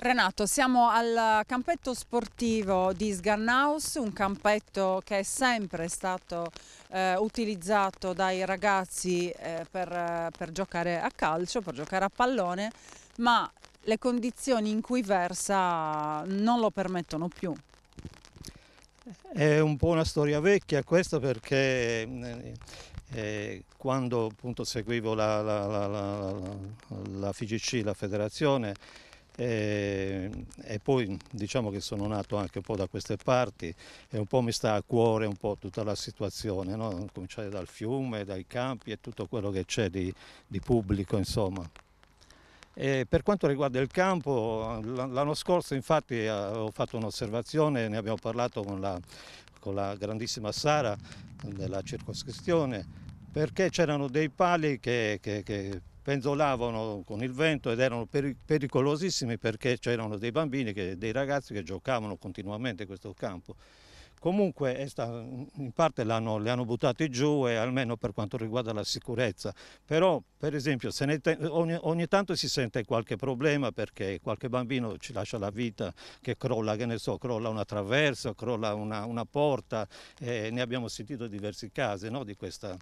Renato, siamo al campetto sportivo di Sgarnaus, un campetto che è sempre stato eh, utilizzato dai ragazzi eh, per, per giocare a calcio, per giocare a pallone, ma le condizioni in cui versa non lo permettono più. È un po' una storia vecchia questa perché eh, eh quando appunto seguivo la, la, la, la FIGC, la federazione, e, e, poi diciamo che sono nato anche un po' da queste parti e un po' mi sta a cuore un po' tutta la situazione, no? cominciare dal fiume, dai campi e tutto quello che c'è di, di pubblico insomma. E per quanto riguarda il campo, l'anno scorso infatti eh, ho fatto un'osservazione, ne abbiamo parlato con la, con la grandissima Sara della circoscrizione, perché c'erano dei pali che, che, che penzolavano con il vento ed erano pericolosissimi perché c'erano dei bambini, che, dei ragazzi che giocavano continuamente in questo campo. Comunque in parte li hanno buttati giù, almeno per quanto riguarda la sicurezza. Però, per esempio, ogni, ogni, tanto si sente qualche problema perché qualche bambino ci lascia la vita che crolla, che ne so, crolla una traversa, crolla una, una porta. Eh, ne abbiamo sentito diversi casi no, di questa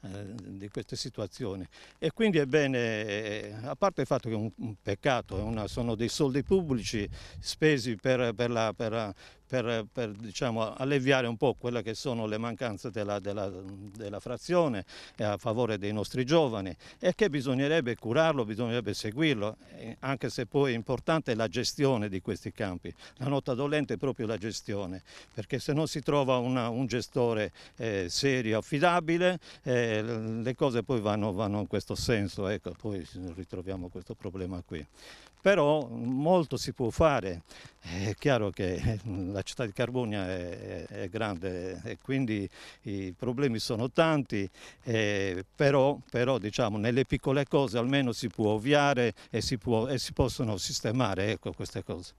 eh, di queste situazioni e quindi è bene, eh, a parte il fatto che è un, peccato, una, sono dei soldi pubblici spesi per, per, la, per, la, per, per diciamo, alleviare un po' quelle che sono le mancanze della, della, della, frazione eh, a favore dei nostri giovani e che bisognerebbe curarlo, bisognerebbe seguirlo, eh, anche se poi è importante la gestione di questi campi. La nota dolente è proprio la gestione, perché se non si trova una, un gestore eh, serio, affidabile, eh, le cose poi vanno, vanno in questo senso, ecco, poi ritroviamo questo problema qui. Però molto si può fare, è chiaro che la eh, la città di Carbonia è, è, grande e quindi i problemi sono tanti, eh, però, però diciamo, nelle piccole cose almeno si può ovviare e si, può, e si possono sistemare ecco, queste cose.